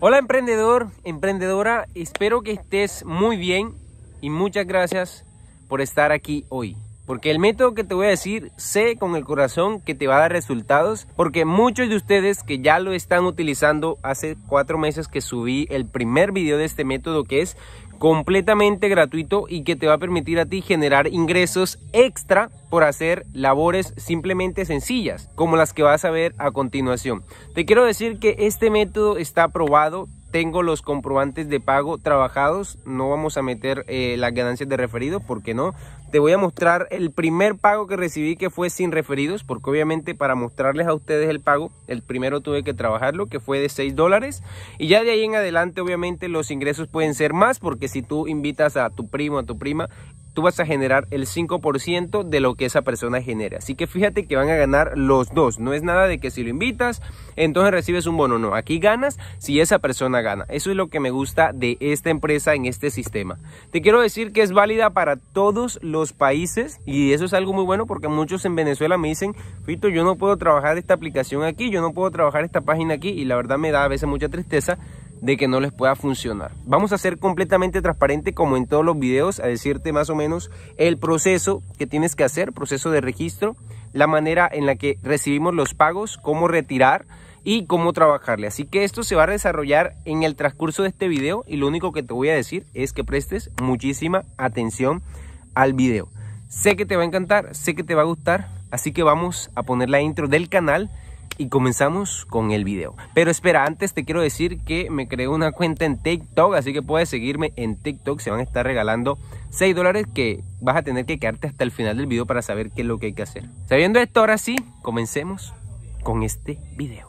Hola emprendedor, emprendedora, espero que estés muy bien y muchas gracias por estar aquí hoy. Porque el método que te voy a decir, sé con el corazón que te va a dar resultados, porque muchos de ustedes que ya lo están utilizando hace cuatro meses que subí el primer video de este método que es completamente gratuito y que te va a permitir a ti generar ingresos extra por hacer labores simplemente sencillas, como las que vas a ver a continuación. Te quiero decir que este método está aprobado tengo los comprobantes de pago trabajados. No vamos a meter eh, las ganancias de referidos, porque no. Te voy a mostrar el primer pago que recibí que fue sin referidos, porque obviamente para mostrarles a ustedes el pago, el primero tuve que trabajarlo, que fue de 6 dólares. Y ya de ahí en adelante, obviamente, los ingresos pueden ser más, porque si tú invitas a tu primo, a tu prima, tú vas a generar el 5% de lo que esa persona genere Así que fíjate que van a ganar los dos. No es nada de que si lo invitas, entonces recibes un bono. No, aquí ganas si esa persona gana. Eso es lo que me gusta de esta empresa en este sistema. Te quiero decir que es válida para todos los países y eso es algo muy bueno porque muchos en Venezuela me dicen, Fito, yo no puedo trabajar esta aplicación aquí, yo no puedo trabajar esta página aquí y la verdad me da a veces mucha tristeza de que no les pueda funcionar. Vamos a ser completamente transparente como en todos los videos, a decirte más o menos el proceso que tienes que hacer, proceso de registro, la manera en la que recibimos los pagos, cómo retirar y cómo trabajarle. Así que esto se va a desarrollar en el transcurso de este video y lo único que te voy a decir es que prestes muchísima atención al video. Sé que te va a encantar, sé que te va a gustar, así que vamos a poner la intro del canal y comenzamos con el video. Pero espera, antes te quiero decir que me creé una cuenta en TikTok, así que puedes seguirme en TikTok. Se van a estar regalando 6 dólares que vas a tener que quedarte hasta el final del video para saber qué es lo que hay que hacer. Sabiendo esto, ahora sí, comencemos con este video.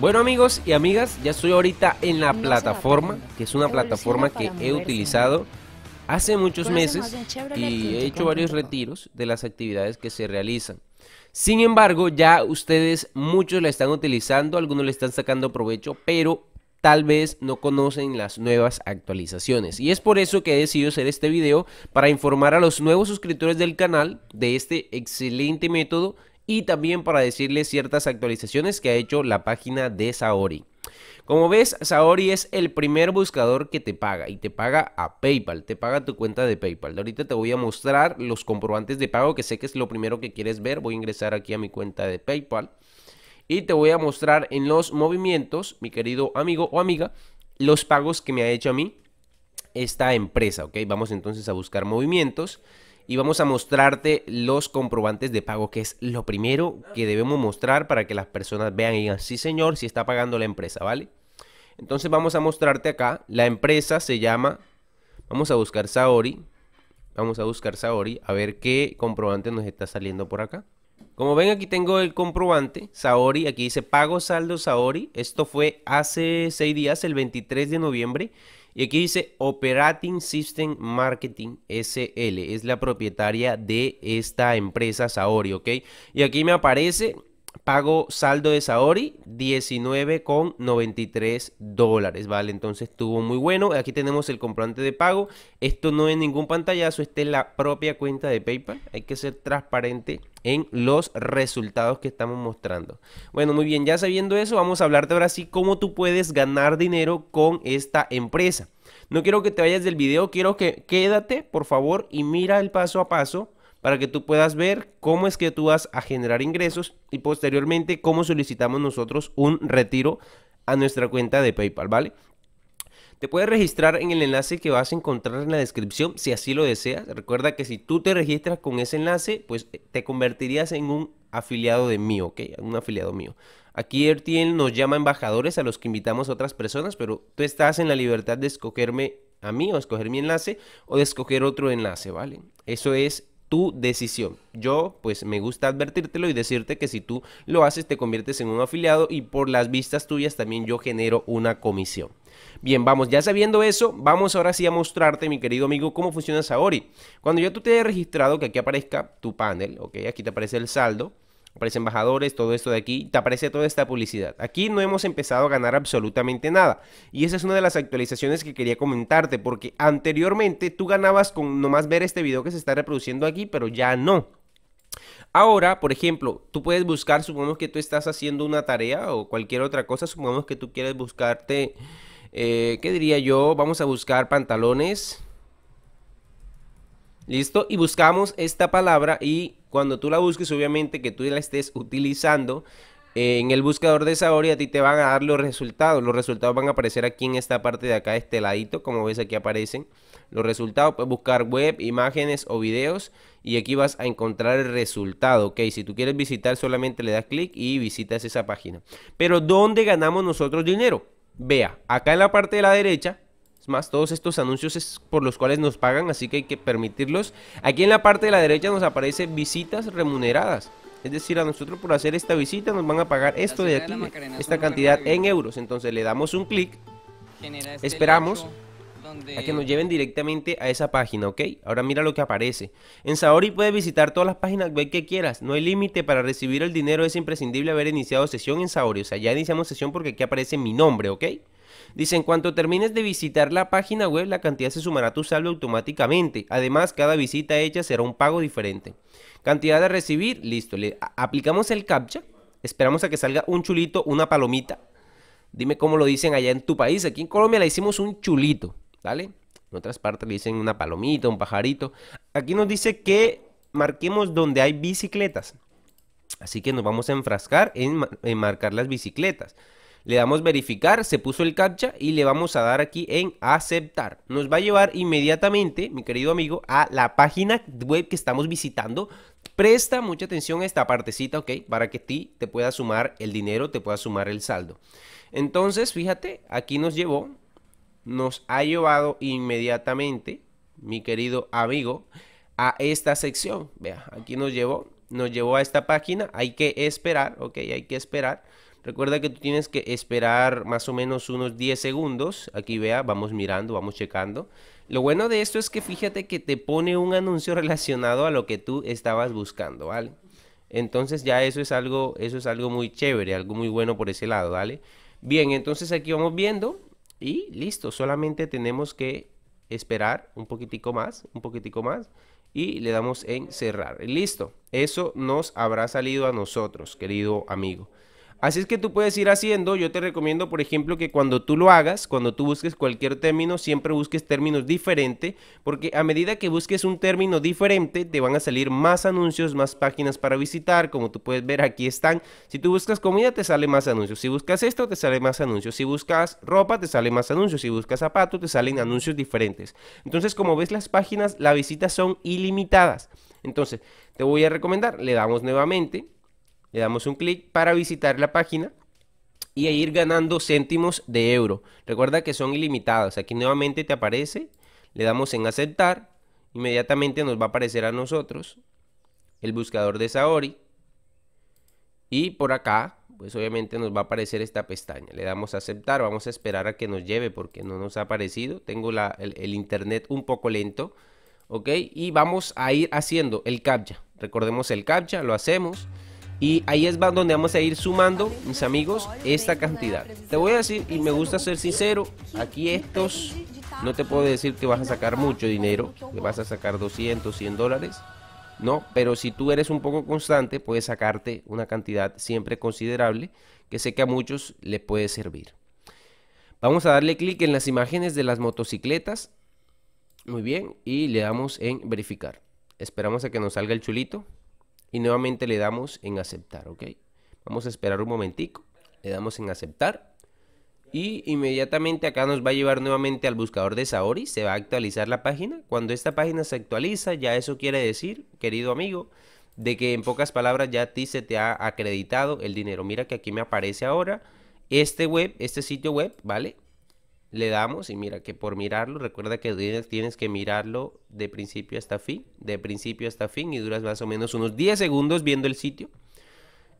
Bueno amigos y amigas, ya estoy ahorita en la plataforma, que es una plataforma que he utilizado hace muchos meses y he hecho varios retiros de las actividades que se realizan. Sin embargo, ya ustedes muchos la están utilizando, algunos le están sacando provecho, pero tal vez no conocen las nuevas actualizaciones. Y es por eso que he decidido hacer este video para informar a los nuevos suscriptores del canal de este excelente método y también para decirles ciertas actualizaciones que ha hecho la página de Saori. Como ves, Saori es el primer buscador que te paga y te paga a PayPal, te paga tu cuenta de PayPal. Ahorita te voy a mostrar los comprobantes de pago que sé que es lo primero que quieres ver. Voy a ingresar aquí a mi cuenta de PayPal y te voy a mostrar en los movimientos, mi querido amigo o amiga, los pagos que me ha hecho a mí esta empresa, Vamos entonces a buscar movimientos y vamos a mostrarte los comprobantes de pago, que es lo primero que debemos mostrar para que las personas vean y digan, sí señor, si está pagando la empresa, ¿vale? Entonces vamos a mostrarte acá, la empresa se llama, vamos a buscar Saori, vamos a buscar Saori, a ver qué comprobante nos está saliendo por acá. Como ven aquí tengo el comprobante, Saori, aquí dice pago saldo Saori, esto fue hace seis días, el 23 de noviembre, y aquí dice Operating System Marketing SL. Es la propietaria de esta empresa Saori, ¿ok? Y aquí me aparece pago saldo de Saori 19,93 dólares, ¿vale? Entonces estuvo muy bueno. Aquí tenemos el comprobante de pago. Esto no es ningún pantallazo, esta es la propia cuenta de PayPal. Hay que ser transparente en los resultados que estamos mostrando. Bueno, muy bien, ya sabiendo eso, vamos a hablarte ahora sí cómo tú puedes ganar dinero con esta empresa. No quiero que te vayas del video, quiero que quédate, por favor, y mira el paso a paso para que tú puedas ver cómo es que tú vas a generar ingresos y posteriormente cómo solicitamos nosotros un retiro a nuestra cuenta de PayPal, ¿vale? Te puedes registrar en el enlace que vas a encontrar en la descripción si así lo deseas. Recuerda que si tú te registras con ese enlace, pues eh, te convertirías en un afiliado de mí, ¿ok? Un afiliado mío. Aquí RTL nos llama embajadores a los que invitamos a otras personas, pero tú estás en la libertad de escogerme a mí o escoger mi enlace o de escoger otro enlace, ¿vale? Eso es tu decisión. Yo, pues, me gusta advertírtelo y decirte que si tú lo haces, te conviertes en un afiliado y por las vistas tuyas también yo genero una comisión. Bien, vamos, ya sabiendo eso, vamos ahora sí a mostrarte, mi querido amigo, cómo funciona Saori. Cuando ya tú te hayas registrado, que aquí aparezca tu panel, ok, aquí te aparece el saldo, aparece embajadores, todo esto de aquí, te aparece toda esta publicidad. Aquí no hemos empezado a ganar absolutamente nada. Y esa es una de las actualizaciones que quería comentarte, porque anteriormente tú ganabas con nomás ver este video que se está reproduciendo aquí, pero ya no. Ahora, por ejemplo, tú puedes buscar, supongamos que tú estás haciendo una tarea o cualquier otra cosa, supongamos que tú quieres buscarte, eh, ¿qué diría yo? Vamos a buscar pantalones. Listo, y buscamos esta palabra y cuando tú la busques, obviamente que tú la estés utilizando en el buscador de sabor y a ti te van a dar los resultados. Los resultados van a aparecer aquí en esta parte de acá, este ladito, como ves aquí aparecen. Los resultados, puedes buscar web, imágenes o videos y aquí vas a encontrar el resultado, ok. Si tú quieres visitar solamente le das clic y visitas esa página. Pero ¿dónde ganamos nosotros dinero? Vea, acá en la parte de la derecha es más, todos estos anuncios es por los cuales nos pagan, así que hay que permitirlos. Aquí en la parte de la derecha nos aparece visitas remuneradas. Es decir, a nosotros por hacer esta visita nos van a pagar esto de aquí, esta cantidad en euros. Entonces le damos un clic, este esperamos a que nos lleven directamente a esa página, ¿ok? Ahora mira lo que aparece. En Saori puedes visitar todas las páginas web que quieras. No hay límite para recibir el dinero. Es imprescindible haber iniciado sesión en Saori. O sea, ya iniciamos sesión porque aquí aparece mi nombre, ¿ok? Dicen en cuanto termines de visitar la página web, la cantidad se sumará a tu saldo automáticamente. Además, cada visita hecha será un pago diferente. Cantidad a recibir, listo. Le aplicamos el captcha. Esperamos a que salga un chulito, una palomita. Dime cómo lo dicen allá en tu país. Aquí en Colombia le hicimos un chulito, ¿vale? En otras partes le dicen una palomita, un pajarito. Aquí nos dice que marquemos donde hay bicicletas. Así que nos vamos a enfrascar en marcar las bicicletas. Le damos verificar, se puso el captcha y le vamos a dar aquí en aceptar. Nos va a llevar inmediatamente, mi querido amigo, a la página web que estamos visitando. Presta mucha atención a esta partecita, ¿ok? Para que ti te pueda sumar el dinero, te pueda sumar el saldo. Entonces, fíjate, aquí nos llevó, nos ha llevado inmediatamente, mi querido amigo, a esta sección. Vea, aquí nos llevó, nos llevó a esta página. Hay que esperar, ok, hay que esperar. Recuerda que tú tienes que esperar más o menos unos 10 segundos. Aquí vea, vamos mirando, vamos checando. Lo bueno de esto es que fíjate que te pone un anuncio relacionado a lo que tú estabas buscando, ¿vale? Entonces ya eso es algo, eso es algo muy chévere, algo muy bueno por ese lado, ¿vale? Bien, entonces aquí vamos viendo y listo, solamente tenemos que esperar un poquitico más, un poquitico más y le damos en cerrar. Listo, eso nos habrá salido a nosotros, querido amigo. Así es que tú puedes ir haciendo, yo te recomiendo por ejemplo que cuando tú lo hagas, cuando tú busques cualquier término, siempre busques términos diferentes, porque a medida que busques un término diferente, te van a salir más anuncios, más páginas para visitar, como tú puedes ver aquí están. Si tú buscas comida, te sale más anuncios. Si buscas esto, te sale más anuncios. Si buscas ropa, te sale más anuncios. Si buscas zapatos, te salen anuncios diferentes. Entonces, como ves las páginas, la visitas son ilimitadas. Entonces, te voy a recomendar, le damos nuevamente le damos un clic para visitar la página y ir ganando céntimos de euro. Recuerda que son ilimitadas. Aquí nuevamente te aparece, le damos en aceptar, inmediatamente nos va a aparecer a nosotros el buscador de Saori y por acá pues obviamente nos va a aparecer esta pestaña. Le damos a aceptar, vamos a esperar a que nos lleve porque no nos ha aparecido. Tengo el, el, internet un poco lento, ¿ok? Y vamos a ir haciendo el CAPTCHA. Recordemos el CAPTCHA, lo hacemos. Y ahí es donde vamos a ir sumando, mis amigos, esta cantidad. Te voy a decir, y me gusta ser sincero, aquí estos, no te puedo decir que vas a sacar mucho dinero, que vas a sacar 200, 100 dólares, no, pero si tú eres un poco constante, puedes sacarte una cantidad siempre considerable, que sé que a muchos le puede servir. Vamos a darle clic en las imágenes de las motocicletas, muy bien, y le damos en verificar. Esperamos a que nos salga el chulito y nuevamente le damos en aceptar, ¿ok? Vamos a esperar un momentico, le damos en aceptar y inmediatamente acá nos va a llevar nuevamente al buscador de Saori, se va a actualizar la página. Cuando esta página se actualiza, ya eso quiere decir, querido amigo, de que en pocas palabras ya a ti se te ha acreditado el dinero. Mira que aquí me aparece ahora este web, este sitio web, ¿vale? le damos y mira que por mirarlo, recuerda que tienes, que mirarlo de principio hasta fin, de principio hasta fin y duras más o menos unos 10 segundos viendo el sitio.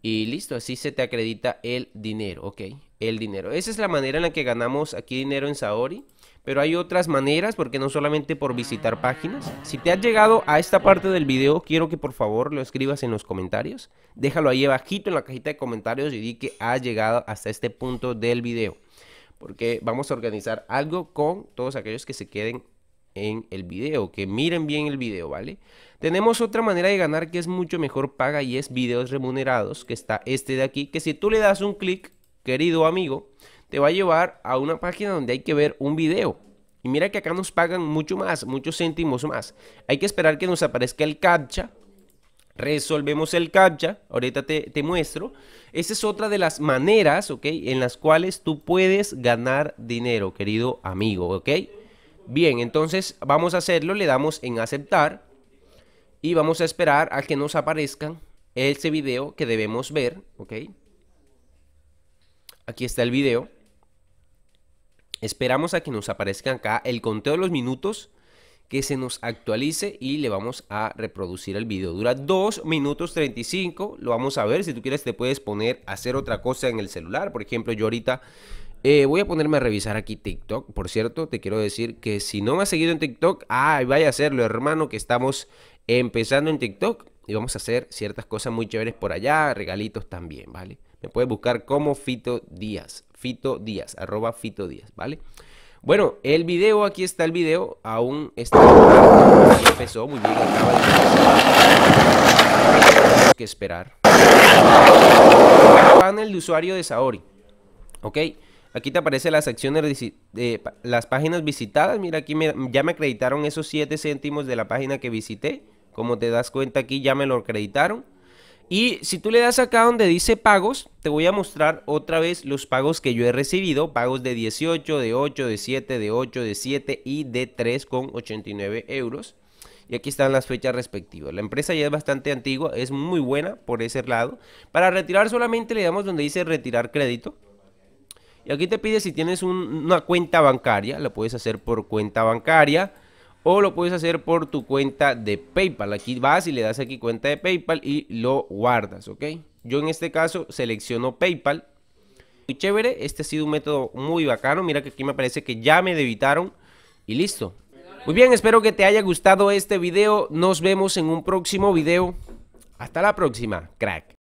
Y listo, así se te acredita el dinero, ¿ok? El dinero. Esa es la manera en la que ganamos aquí dinero en Saori. Pero hay otras maneras, porque no solamente por visitar páginas. Si te has llegado a esta parte del video, quiero que por favor lo escribas en los comentarios. Déjalo ahí abajito en la cajita de comentarios y di que has llegado hasta este punto del video porque vamos a organizar algo con todos aquellos que se queden en el video, que miren bien el video, ¿vale? Tenemos otra manera de ganar que es mucho mejor paga y es videos remunerados, que está este de aquí, que si tú le das un clic, querido amigo, te va a llevar a una página donde hay que ver un video. Y mira que acá nos pagan mucho más, muchos céntimos más. Hay que esperar que nos aparezca el captcha resolvemos el captcha, ahorita te, muestro. Esa es otra de las maneras, ¿ok? En las cuales tú puedes ganar dinero, querido amigo, ¿ok? Bien, entonces vamos a hacerlo, le damos en aceptar y vamos a esperar a que nos aparezca ese video que debemos ver, ¿ok? Aquí está el video. Esperamos a que nos aparezca acá el conteo de los minutos que se nos actualice y le vamos a reproducir el video. Dura 2 minutos 35, lo vamos a ver. Si tú quieres te puedes poner a hacer otra cosa en el celular. Por ejemplo, yo ahorita eh, voy a ponerme a revisar aquí TikTok. Por cierto, te quiero decir que si no me has seguido en TikTok, ay, vaya a hacerlo, hermano, que estamos empezando en TikTok y vamos a hacer ciertas cosas muy chéveres por allá, regalitos también, ¿vale? Me puedes buscar como Fito Díaz. Fito Díaz, arroba Fito Díaz, ¿vale? Bueno, el video, aquí está el video, aún está... Empezó muy bien, acaba de... que esperar. Panel de usuario de Saori, ¿ok? Aquí te aparecen las acciones, de, las páginas visitadas. Mira, aquí ya me acreditaron esos 7 céntimos de la página que visité. Como te das cuenta aquí, ya me lo acreditaron. Y si tú le das acá donde dice pagos, te voy a mostrar otra vez los pagos que yo he recibido. Pagos de 18, de 8, de 7, de 8, de 7 y de con 89 euros. Y aquí están las fechas respectivas. La empresa ya es bastante antigua, es muy buena por ese lado. Para retirar solamente le damos donde dice retirar crédito. Y aquí te pide si tienes una cuenta bancaria, la puedes hacer por cuenta bancaria o lo puedes hacer por tu cuenta de PayPal. Aquí vas y le das aquí cuenta de PayPal y lo guardas, ¿ok? Yo en este caso selecciono PayPal. Muy chévere, este ha sido un método muy bacano. Mira que aquí me parece que ya me debitaron y listo. Muy bien, espero que te haya gustado este video. Nos vemos en un próximo video. Hasta la próxima, crack.